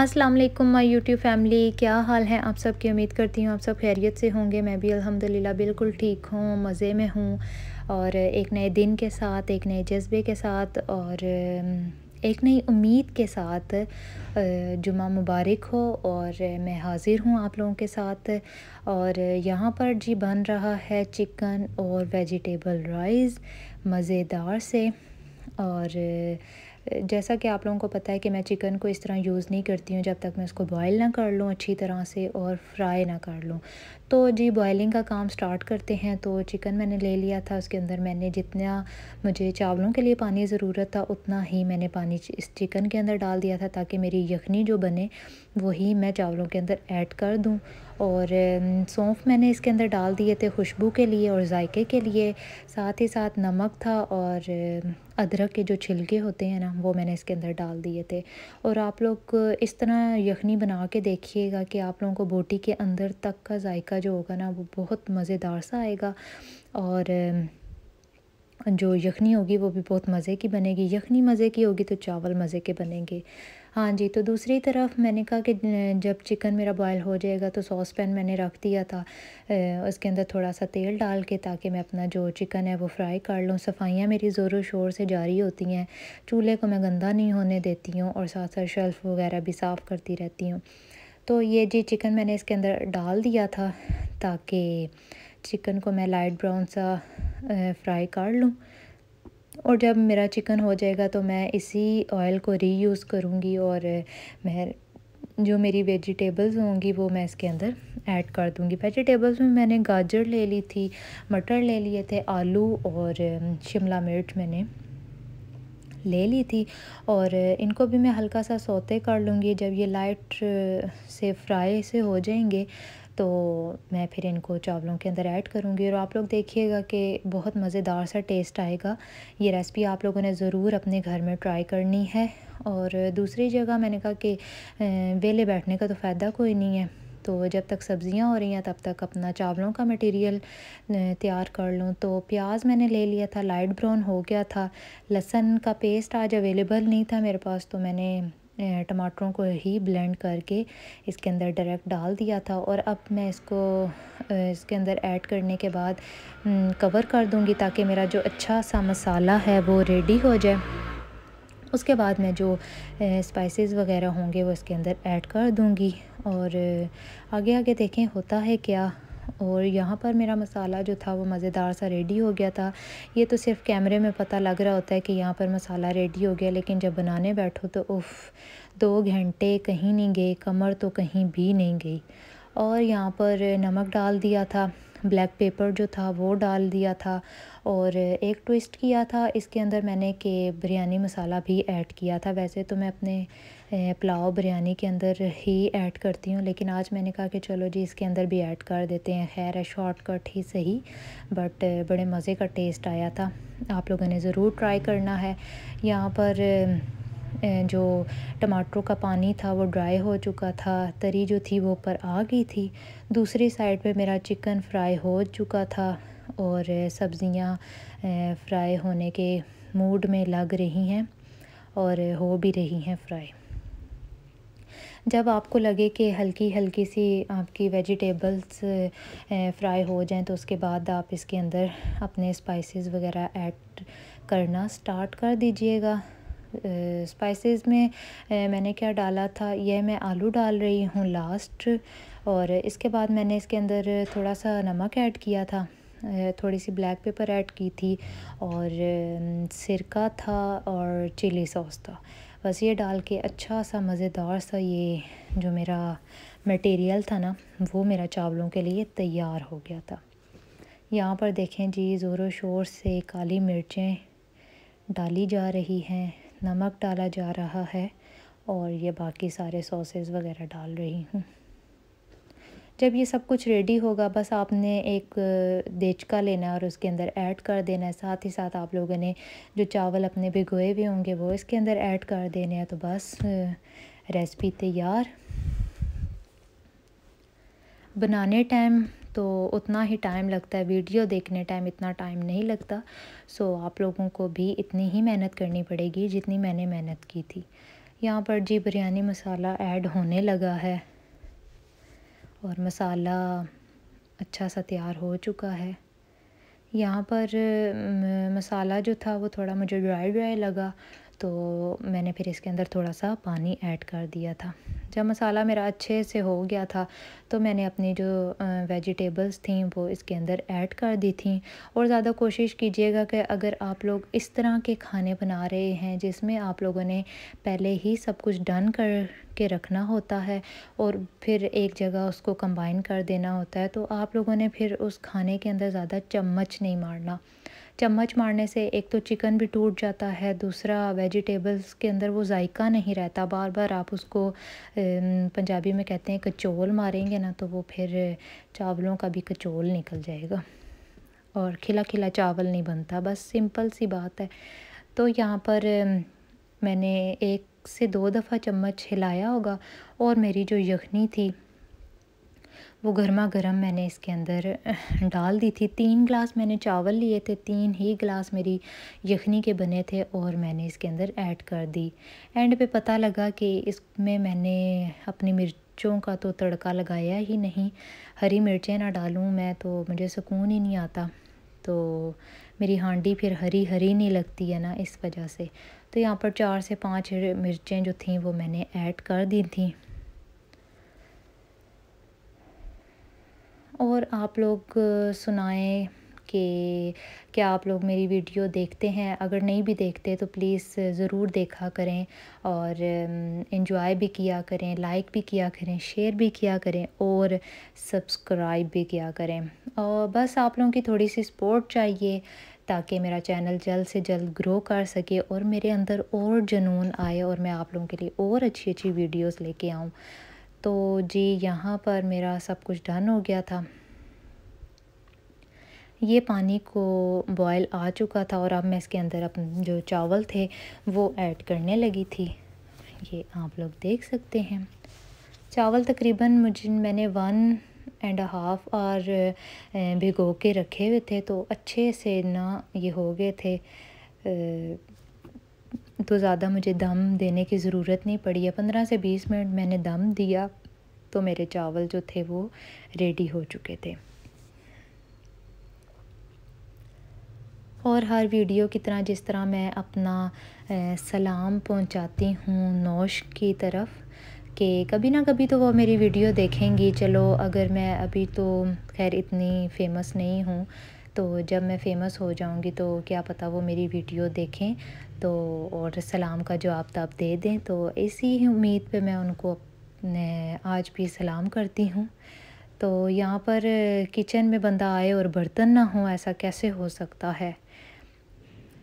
अस्सलाम वालेकुम my YouTube family क्या हाल है आप सब की उम्मीद करती हूँ आप सब खैरियत से होंगे मैं भी अल्हम्दुलिल्लाह बिल्कुल ठीक हूँ मज़े में हूँ और एक नए दिन के साथ एक नए जज्बे के साथ और एक नई उम्मीद के साथ जुमा मुबारक हो और मैं हाज़िर हूँ आप लोगों के साथ और यहाँ पर जी बन रहा है चिकन और वेजिटेबल राइस मज़ेदार से और जैसा कि आप लोगों को पता है कि मैं चिकन को इस तरह यूज़ नहीं करती हूँ जब तक मैं उसको बॉयल ना कर लूँ अच्छी तरह से और फ्राई ना कर लूँ तो जी बॉयलिंग का काम स्टार्ट करते हैं तो चिकन मैंने ले लिया था उसके अंदर मैंने जितना मुझे चावलों के लिए पानी ज़रूरत था उतना ही मैंने पानी इस चिकन के अंदर डाल दिया था ताकि मेरी यखनी जो बने वही मैं चावलों के अंदर ऐड कर दूँ और सौंफ मैंने इसके अंदर डाल दिए थे खुशबू के लिए और जायके के लिए साथ ही साथ नमक था और अदरक के जो छिलके होते हैं ना वो मैंने इसके अंदर डाल दिए थे और आप लोग इस तरह यखनी बना के देखिएगा कि आप लोगों को बोटी के अंदर तक का जायका जो होगा ना वो बहुत मज़ेदार सा आएगा और जो यखनी होगी वो भी बहुत मज़े की बनेगी यखनी मज़े की होगी तो चावल मज़े के बनेंगे हाँ जी तो दूसरी तरफ मैंने कहा कि जब चिकन मेरा बॉयल हो जाएगा तो सॉस पैन मैंने रख दिया था उसके अंदर थोड़ा सा तेल डाल के ताकि मैं अपना जो चिकन है वो फ्राई कर लूँ सफाइयाँ मेरी ज़ोरों शोर से जारी होती हैं चूल्हे को मैं गंदा नहीं होने देती हूँ और साथ साथ शेल्फ़ वगैरह भी साफ़ करती रहती हूँ तो ये जी चिकन मैंने इसके अंदर डाल दिया था ताकि चिकन को मैं लाइट ब्राउन सा फ्राई कर लूँ और जब मेरा चिकन हो जाएगा तो मैं इसी ऑयल को रीयूज़ करूँगी और मैं जो मेरी वेजिटेबल्स होंगी वो मैं इसके अंदर ऐड कर दूँगी वेजिटेबल्स में मैंने गाजर ले ली थी मटर ले लिए थे आलू और शिमला मिर्च मैंने ले ली थी और इनको भी मैं हल्का सा सोते कर लूँगी जब ये लाइट से फ्राई से हो जाएंगे तो मैं फिर इनको चावलों के अंदर ऐड करूँगी और आप लोग देखिएगा कि बहुत मज़ेदार सा टेस्ट आएगा ये रेसिपी आप लोगों ने ज़रूर अपने घर में ट्राई करनी है और दूसरी जगह मैंने कहा कि वेले बैठने का तो फ़ायदा कोई नहीं है तो जब तक सब्ज़ियाँ हो रही हैं तब तक अपना चावलों का मटेरियल तैयार कर लूँ तो प्याज मैंने ले लिया था लाइट ब्राउन हो गया था लहसन का पेस्ट आज अवेलेबल नहीं था मेरे पास तो मैंने टमाटरों को ही ब्लेंड करके इसके अंदर डायरेक्ट डाल दिया था और अब मैं इसको इसके अंदर ऐड करने के बाद कवर हम्म, कर दूँगी ताकि मेरा जो अच्छा सा मसाला है वो रेडी हो जाए उसके बाद मैं जो स्पाइसेस वगैरह होंगे वो इसके अंदर ऐड कर दूँगी और आगे आगे देखें होता है क्या और यहाँ पर मेरा मसाला जो था वो मज़ेदार सा रेडी हो गया था ये तो सिर्फ कैमरे में पता लग रहा होता है कि यहाँ पर मसाला रेडी हो गया लेकिन जब बनाने बैठो तो उफ़ दो घंटे कहीं नहीं गए कमर तो कहीं भी नहीं गई और यहाँ पर नमक डाल दिया था ब्लैक पेपर जो था वो डाल दिया था और एक ट्विस्ट किया था इसके अंदर मैंने कि बिरयानी मसाला भी ऐड किया था वैसे तो मैं अपने पुलाव बिरयानी के अंदर ही ऐड करती हूँ लेकिन आज मैंने कहा कि चलो जी इसके अंदर भी ऐड कर देते हैं खैर है शॉर्टकट ही सही बट बड़े मज़े का टेस्ट आया था आप लोगों ने ज़रूर ट्राई करना है यहाँ पर जो टमाटरों का पानी था वो ड्राई हो चुका था तरी जो थी वो ऊपर आ गई थी दूसरी साइड पे मेरा चिकन फ्राई हो चुका था और सब्ज़ियाँ फ्राई होने के मूड में लग रही हैं और हो भी रही हैं फ्राई जब आपको लगे कि हल्की हल्की सी आपकी वेजिटेबल्स फ्राई हो जाएं तो उसके बाद आप इसके अंदर अपने स्पाइसेस वगैरह ऐड करना स्टार्ट कर दीजिएगा स्पाइसेस में मैंने क्या डाला था यह मैं आलू डाल रही हूँ लास्ट और इसके बाद मैंने इसके अंदर थोड़ा सा नमक ऐड किया था थोड़ी सी ब्लैक पेपर ऐड की थी और सिरका था और चिली सॉस था बस ये डाल के अच्छा सा मज़ेदार सा ये जो मेरा मटेरियल था ना वो मेरा चावलों के लिए तैयार हो गया था यहाँ पर देखें जी ज़ोरों शोर से काली मिर्चें डाली जा रही हैं नमक डाला जा रहा है और ये बाकी सारे सॉसेस वगैरह डाल रही हूँ जब ये सब कुछ रेडी होगा बस आपने एक देचका लेना है और उसके अंदर ऐड कर देना है साथ ही साथ आप लोगों ने जो चावल अपने भिगोए हुए होंगे वो इसके अंदर ऐड कर देने हैं तो बस रेसिपी तैयार बनाने टाइम तो उतना ही टाइम लगता है वीडियो देखने टाइम इतना टाइम नहीं लगता सो आप लोगों को भी इतनी ही मेहनत करनी पड़ेगी जितनी मैंने मेहनत की थी यहाँ पर जी बिरयानी मसाला ऐड होने लगा है और मसाला अच्छा सा तैयार हो चुका है यहाँ पर मसाला जो था वो थोड़ा मुझे ड्राई ड्राई लगा तो मैंने फिर इसके अंदर थोड़ा सा पानी ऐड कर दिया था जब मसाला मेरा अच्छे से हो गया था तो मैंने अपनी जो वेजिटेबल्स थी वो इसके अंदर ऐड कर दी थी और ज़्यादा कोशिश कीजिएगा कि अगर आप लोग इस तरह के खाने बना रहे हैं जिसमें आप लोगों ने पहले ही सब कुछ डन कर के रखना होता है और फिर एक जगह उसको कंबाइन कर देना होता है तो आप लोगों ने फिर उस खाने के अंदर ज़्यादा चम्मच नहीं मारना चम्मच मारने से एक तो चिकन भी टूट जाता है दूसरा वेजिटेबल्स के अंदर वो जायका नहीं रहता बार बार आप उसको पंजाबी में कहते हैं कचोल मारेंगे ना तो वो फिर चावलों का भी कचोल निकल जाएगा और खिला खिला चावल नहीं बनता बस सिंपल सी बात है तो यहाँ पर मैंने एक से दो दफ़ा चम्मच हिलाया होगा और मेरी जो यखनी थी वो गर्मा गर्म मैंने इसके अंदर डाल दी थी तीन गिलास मैंने चावल लिए थे तीन ही गिलास मेरी यखनी के बने थे और मैंने इसके अंदर ऐड कर दी एंड पे पता लगा कि इसमें मैंने अपनी मिर्चों का तो तड़का लगाया ही नहीं हरी मिर्चें ना डालूँ मैं तो मुझे सुकून ही नहीं आता तो मेरी हांडी फिर हरी हरी नहीं लगती है ना इस वजह से तो यहाँ पर चार से पाँच मिर्चें जो थीं वो मैंने ऐड कर दी थी और आप लोग सुनाएं कि क्या आप लोग मेरी वीडियो देखते हैं अगर नहीं भी देखते तो प्लीज़ ज़रूर देखा करें और इन्जॉय भी किया करें लाइक भी किया करें शेयर भी किया करें और सब्सक्राइब भी किया करें और बस आप लोगों की थोड़ी सी सपोर्ट चाहिए ताकि मेरा चैनल जल्द से जल्द ग्रो कर सके और मेरे अंदर और जुनून आए और मैं आप लोगों के लिए और अच्छी अच्छी वीडियोस लेके आऊँ तो जी यहाँ पर मेरा सब कुछ डन हो गया था ये पानी को बॉयल आ चुका था और अब मैं इसके अंदर अपन जो चावल थे वो ऐड करने लगी थी ये आप लोग देख सकते हैं चावल तकरीबन मुझे मैंने वन एंड हाफ और भिगो के रखे हुए थे तो अच्छे से ना ये हो गए थे तो ज़्यादा मुझे दम देने की ज़रूरत नहीं पड़ी है पंद्रह से बीस मिनट मैंने दम दिया तो मेरे चावल जो थे वो रेडी हो चुके थे और हर वीडियो की तरह जिस तरह मैं अपना सलाम पहुंचाती हूँ नौश की तरफ कि कभी ना कभी तो वो मेरी वीडियो देखेंगी चलो अगर मैं अभी तो खैर इतनी फेमस नहीं हूँ तो जब मैं फ़ेमस हो जाऊंगी तो क्या पता वो मेरी वीडियो देखें तो और सलाम का जवाब तब तो दे दें तो इसी ही उम्मीद पे मैं उनको अपने आज भी सलाम करती हूँ तो यहाँ पर किचन में बंदा आए और बर्तन ना हो ऐसा कैसे हो सकता है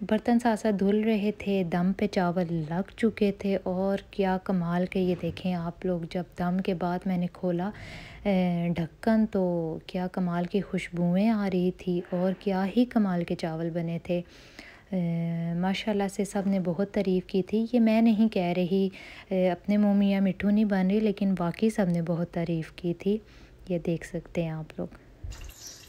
बर्तन सासा धुल रहे थे दम पे चावल लग चुके थे और क्या कमाल के ये देखें आप लोग जब दम के बाद मैंने खोला ढक्कन तो क्या कमाल की खुशबुएं आ रही थी और क्या ही कमाल के चावल बने थे माशाल्लाह से सब ने बहुत तारीफ़ की थी ये मैं नहीं कह रही अपने मुँह में मिठू नहीं बन रही लेकिन वाकई सब ने बहुत तारीफ़ की थी ये देख सकते हैं आप लोग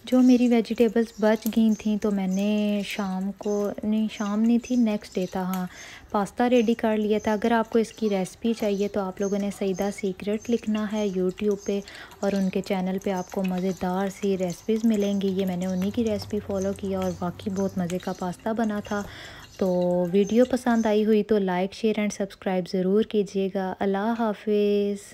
जो मेरी वेजिटेबल्स बच गई थी तो मैंने शाम को नहीं शाम नहीं थी नेक्स्ट डे था हाँ पास्ता रेडी कर लिया था अगर आपको इसकी रेसिपी चाहिए तो आप लोगों ने सईदा सीक्रेट लिखना है यूट्यूब पे और उनके चैनल पे आपको मज़ेदार सी रेसिपीज़ मिलेंगी ये मैंने उन्हीं की रेसिपी फ़ॉलो किया और वाकई बहुत मज़े का पास्ता बना था तो वीडियो पसंद आई हुई तो लाइक शेयर एंड सब्सक्राइब ज़रूर कीजिएगा अल्लाह हाफिज़